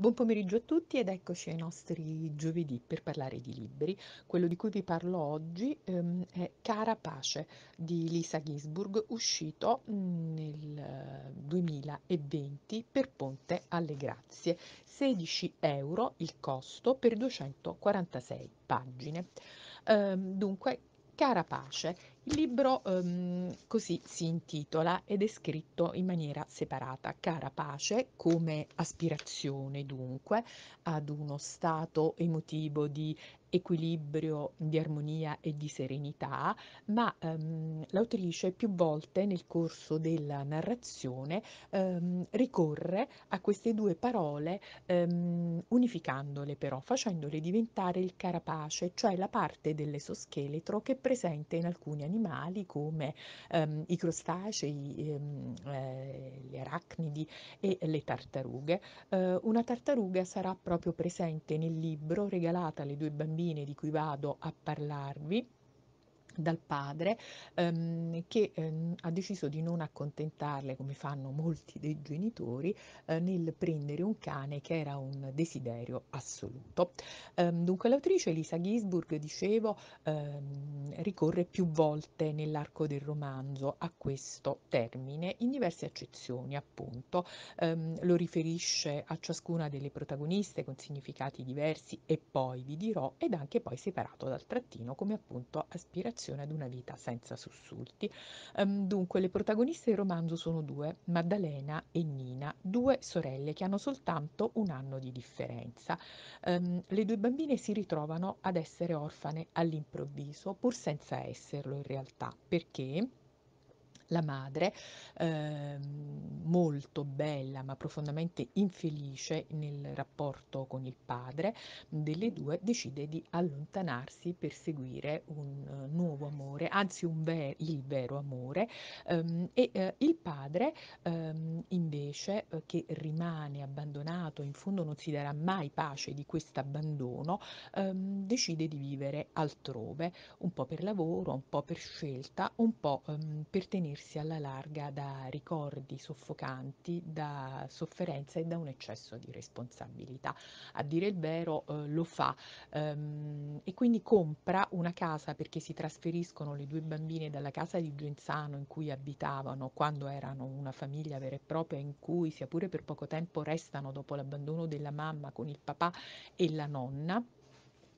Buon pomeriggio a tutti ed eccoci ai nostri giovedì per parlare di libri. Quello di cui vi parlo oggi ehm, è Cara Pace di Lisa Ginsburg, uscito mh, mm, nel 2020 eh, per Ponte alle Grazie. 16 euro il costo per 246 pagine. Ehm, dunque, Cara Pace il libro ehm, così si intitola ed è scritto in maniera separata. Cara pace come aspirazione dunque ad uno stato emotivo di equilibrio, di armonia e di serenità, ma ehm, l'autrice più volte nel corso della narrazione ehm, ricorre a queste due parole ehm, unificandole però, facendole diventare il carapace, cioè la parte dell'esoscheletro che è presente in alcuni animali come ehm, i crostacei, ehm, eh, gli arachnidi e le tartarughe. Eh, una tartaruga sarà proprio presente nel libro regalata alle due bambine di cui vado a parlarvi dal padre ehm, che ehm, ha deciso di non accontentarle come fanno molti dei genitori eh, nel prendere un cane che era un desiderio assoluto. Ehm, dunque l'autrice Elisa Gisburg, dicevo, ehm, ricorre più volte nell'arco del romanzo a questo termine in diverse accezioni appunto. Ehm, lo riferisce a ciascuna delle protagoniste con significati diversi e poi vi dirò ed anche poi separato dal trattino come appunto aspirazione dedizione ad una vita senza sussulti. Um, dunque, le protagoniste del romanzo sono due, Maddalena e Nina, due sorelle che hanno soltanto un anno di differenza. Um, le due bambine si ritrovano ad essere orfane all'improvviso, pur senza esserlo in realtà, perché la madre, eh, molto bella ma profondamente infelice nel rapporto con il padre delle due, decide di allontanarsi per seguire un nuovo amore, anzi ver- il vero amore, um, e eh, il padre um, invece eh, che rimane abbandonato, in fondo non si darà mai pace di questo abbandono, um, ehm, decide di vivere altrove, un po' per lavoro, un po' per scelta, un po' per tenersi alla larga da ricordi soffocanti, da sofferenza e da un eccesso di responsabilità. A dire il vero eh, lo fa e quindi compra una casa perché si trasferiscono le due bambine dalla casa di Genzano in cui abitavano quando erano una famiglia vera e propria in cui, sia pure per poco tempo, restano dopo l'abbandono della mamma con il papà e la nonna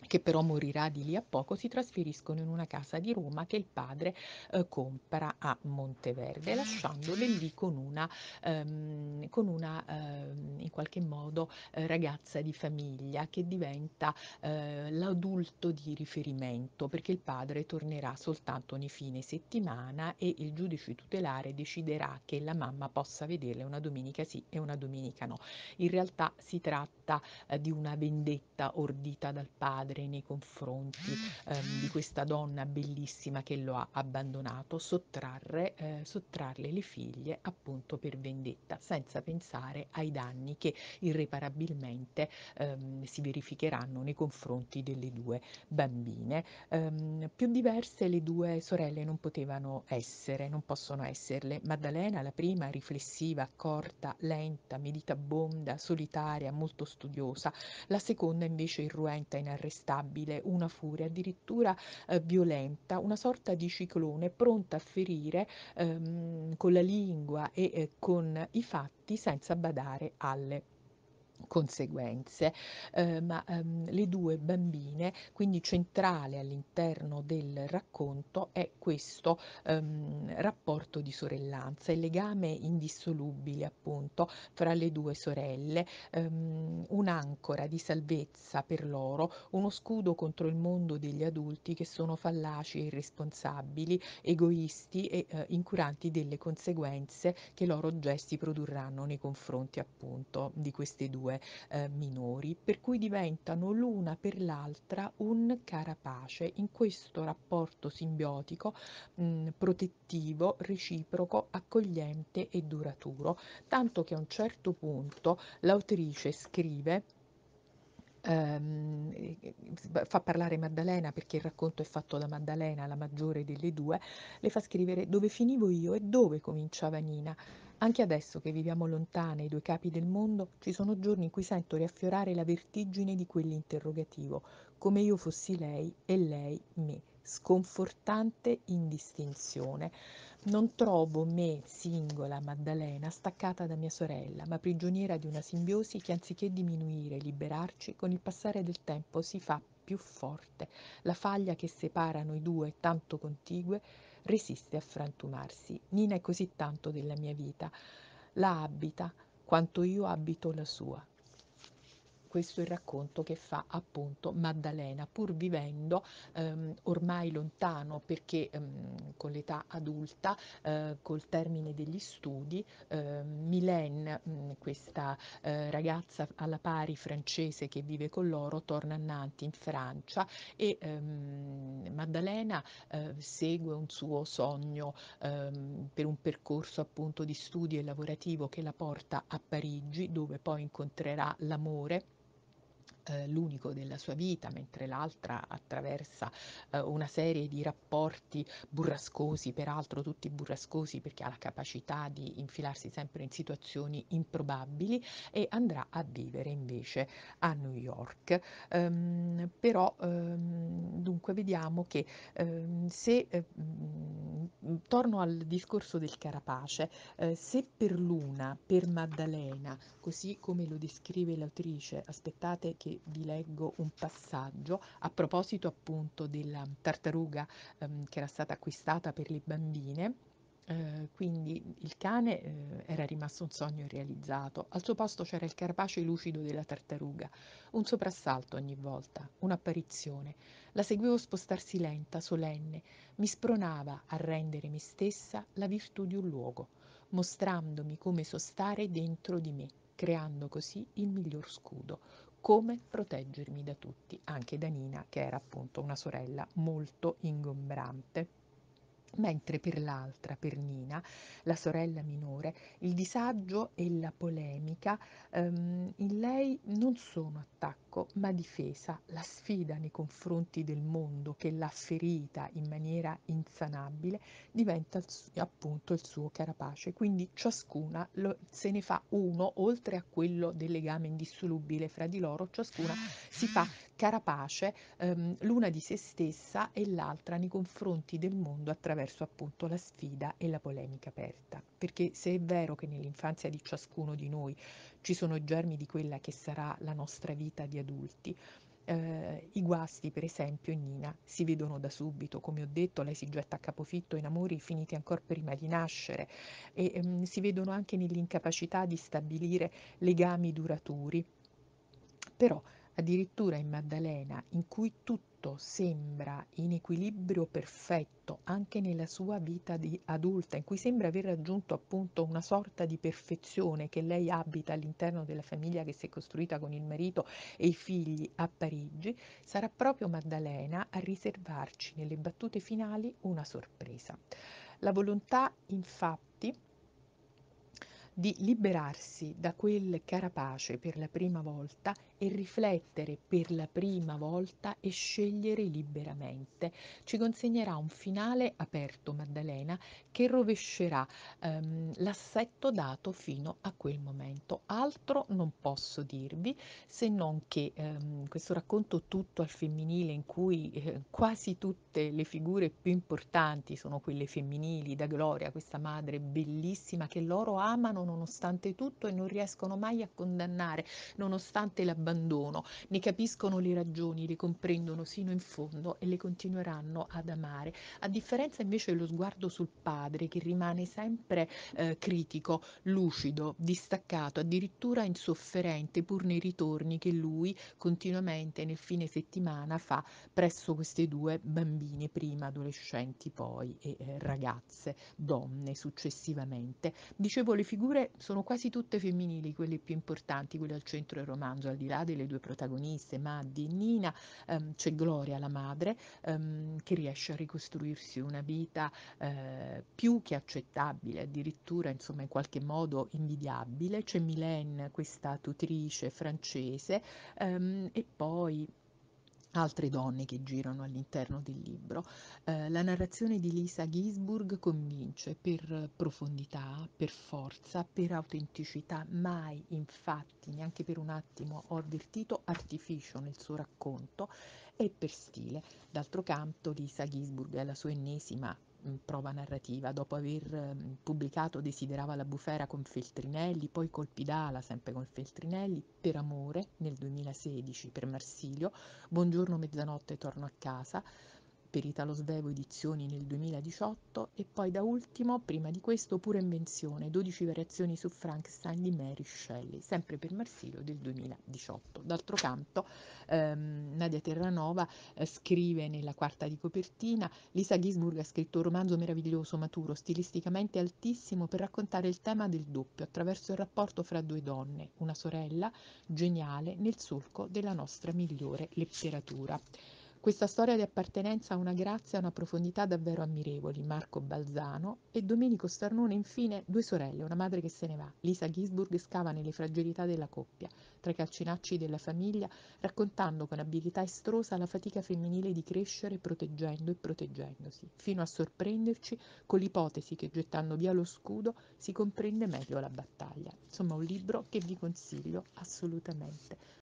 che però morirà di lì a poco, si trasferiscono in una casa di Roma che il padre eh, compra a Monteverde, lasciandole lì con una, ehm, con una ehm, in qualche modo eh, ragazza di famiglia che diventa eh, l'adulto di riferimento, perché il padre tornerà soltanto ogni fine settimana e il giudice tutelare deciderà che la mamma possa vederle una domenica sì e una domenica no. In realtà si tratta eh, di una vendetta ordita dal padre padre nei confronti ehm, di questa donna bellissima che lo ha abbandonato, sottrarre, eh, sottrarle le figlie appunto per vendetta, senza pensare ai danni che irreparabilmente ehm, si verificheranno nei confronti delle due bambine. Ehm, più diverse le due sorelle non potevano essere, non possono esserle. Maddalena, la prima, riflessiva, accorta, lenta, meditabonda, solitaria, molto studiosa, la seconda invece irruenta, inarrestata instabile, una furia addirittura eh, violenta, una sorta di ciclone pronta a ferire ehm, con la lingua e eh, con i fatti senza badare alle conseguenze, eh, ma ehm, le due bambine, quindi centrale all'interno del racconto è questo ehm, rapporto di sorellanza, il legame indissolubile appunto fra le due sorelle, ehm, un'ancora di salvezza per loro, uno scudo contro il mondo degli adulti che sono fallaci e irresponsabili, egoisti e eh, incuranti delle conseguenze che i loro gesti produrranno nei confronti appunto di queste due due eh, minori, per cui diventano l'una per l'altra un carapace in questo rapporto simbiotico mh, mm, protettivo, reciproco, accogliente e duraturo, tanto che a un certo punto l'autrice scrive Um, fa parlare Maddalena perché il racconto è fatto da Maddalena, la maggiore delle due, le fa scrivere dove finivo io e dove cominciava Nina. Anche adesso che viviamo lontane i due capi del mondo, ci sono giorni in cui sento riaffiorare la vertigine di quell'interrogativo, come io fossi lei e lei me, sconfortante indistinzione. Non trovo me singola Maddalena staccata da mia sorella, ma prigioniera di una simbiosi che anziché diminuire e liberarci, con il passare del tempo si fa più forte. La faglia che separa noi due tanto contigue resiste a frantumarsi. Nina è così tanto della mia vita, la abita quanto io abito la sua. Questo è il racconto che fa appunto Maddalena, pur vivendo ehm, ormai lontano perché ehm, con l'età adulta, eh, col termine degli studi, ehm, Mylène, mh, mm, questa eh, ragazza alla pari francese che vive con loro, torna a Nantes in Francia e ehm, Maddalena eh, segue un suo sogno ehm, per un percorso appunto di studio e lavorativo che la porta a Parigi dove poi incontrerà l'amore eh, l'unico della sua vita, mentre l'altra attraversa eh, una serie di rapporti burrascosi, peraltro tutti burrascosi perché ha la capacità di infilarsi sempre in situazioni improbabili e andrà a vivere invece a New York. Um, però um, dunque vediamo che um, se Mm, torno al discorso del carapace. Eh, se per Luna, per Maddalena, così come lo descrive l'autrice, aspettate che vi leggo un passaggio a proposito appunto della tartaruga ehm, che era stata acquistata per le bambine eh, quindi il cane eh, era rimasto un sogno irrealizzato. Al suo posto c'era il carpace lucido della tartaruga, un soprassalto ogni volta, un'apparizione. La seguivo spostarsi lenta, solenne, mi spronava a rendere me stessa la virtù di un luogo, mostrandomi come sostare dentro di me, creando così il miglior scudo, come proteggermi da tutti, anche da Nina, che era appunto una sorella molto ingombrante mentre per l'altra, per Nina, la sorella minore, il disagio e la polemica ehm, in lei non sono attacco ma difesa, la sfida nei confronti del mondo che l'ha ferita in maniera insanabile diventa appunto il suo carapace, quindi ciascuna lo, se ne fa uno oltre a quello del legame indissolubile fra di loro, ciascuna ah. si fa carapace ehm, l'una di se stessa e l'altra nei confronti del mondo attraverso appunto la sfida e la polemica aperta. Perché se è vero che nell'infanzia di ciascuno di noi ci sono germi di quella che sarà la nostra vita di adulti, eh, I guasti, per esempio, in Nina si vedono da subito. Come ho detto, lei si getta a capofitto in amori finiti ancora prima di nascere e ehm, si vedono anche nell'incapacità di stabilire legami duraturi. Però addirittura in Maddalena, in cui tutto sembra in equilibrio perfetto anche nella sua vita adulta, in cui sembra aver raggiunto appunto una sorta di perfezione che lei abita all'interno della famiglia che si è costruita con il marito e i figli a Parigi, sarà proprio Maddalena a riservarci nelle battute finali una sorpresa. La volontà infatti di liberarsi da quel carapace per la prima volta e riflettere per la prima volta e scegliere liberamente. Ci consegnerà un finale aperto Maddalena che rovescerà ehm, l'assetto dato fino a quel momento. Altro non posso dirvi se non che ehm, questo racconto tutto al femminile in cui eh, quasi tutte le figure più importanti sono quelle femminili, da Gloria, questa madre bellissima che loro amano amano nonostante tutto e non riescono mai a condannare nonostante l'abbandono, ne capiscono le ragioni, le comprendono sino in fondo e le continueranno ad amare. A differenza invece dello sguardo sul padre che rimane sempre eh, critico, lucido, distaccato, addirittura insofferente pur nei ritorni che lui continuamente nel fine settimana fa presso queste due bambine, prima adolescenti poi e eh, ragazze, donne successivamente. Dicevo le figure figure sono quasi tutte femminili, quelle più importanti, quelle al centro del romanzo, al di là delle due protagoniste, Maddie e Nina, ehm, c'è Gloria, la madre, ehm, che riesce a ricostruirsi una vita eh, più che accettabile, addirittura insomma in qualche modo invidiabile, c'è Milène, questa tutrice francese, ehm, e poi altre donne che girano all'interno del libro. Eh, la narrazione di Lisa Gisburg convince per profondità, per forza, per autenticità, mai infatti, neanche per un attimo, ho avvertito artificio nel suo racconto e per stile. D'altro canto Lisa Gisburg è la sua ennesima prova narrativa, dopo aver ehm, pubblicato Desiderava la bufera con Feltrinelli, poi Colpi d'ala sempre con Feltrinelli, Per amore nel 2016 per Marsilio, Buongiorno mezzanotte torno a casa, per Italo Svevo Edizioni nel 2018 e poi da ultimo, prima di questo, Pura Invenzione, 12 variazioni su Frankenstein di Mary Shelley, sempre per Marsilio del 2018. D'altro canto, ehm, Nadia Terranova eh, scrive nella quarta di copertina, Lisa Gisburg ha scritto un romanzo meraviglioso, maturo, stilisticamente altissimo per raccontare il tema del doppio attraverso il rapporto fra due donne, una sorella geniale nel solco della nostra migliore letteratura. Questa storia di appartenenza ha una grazia e una profondità davvero ammirevoli. Marco Balzano e Domenico Starnone, infine, due sorelle, una madre che se ne va. Lisa Gisburg scava nelle fragilità della coppia, tra i calcinacci della famiglia, raccontando con abilità estrosa la fatica femminile di crescere proteggendo e proteggendosi, fino a sorprenderci con l'ipotesi che gettando via lo scudo si comprende meglio la battaglia. Insomma, un libro che vi consiglio assolutamente.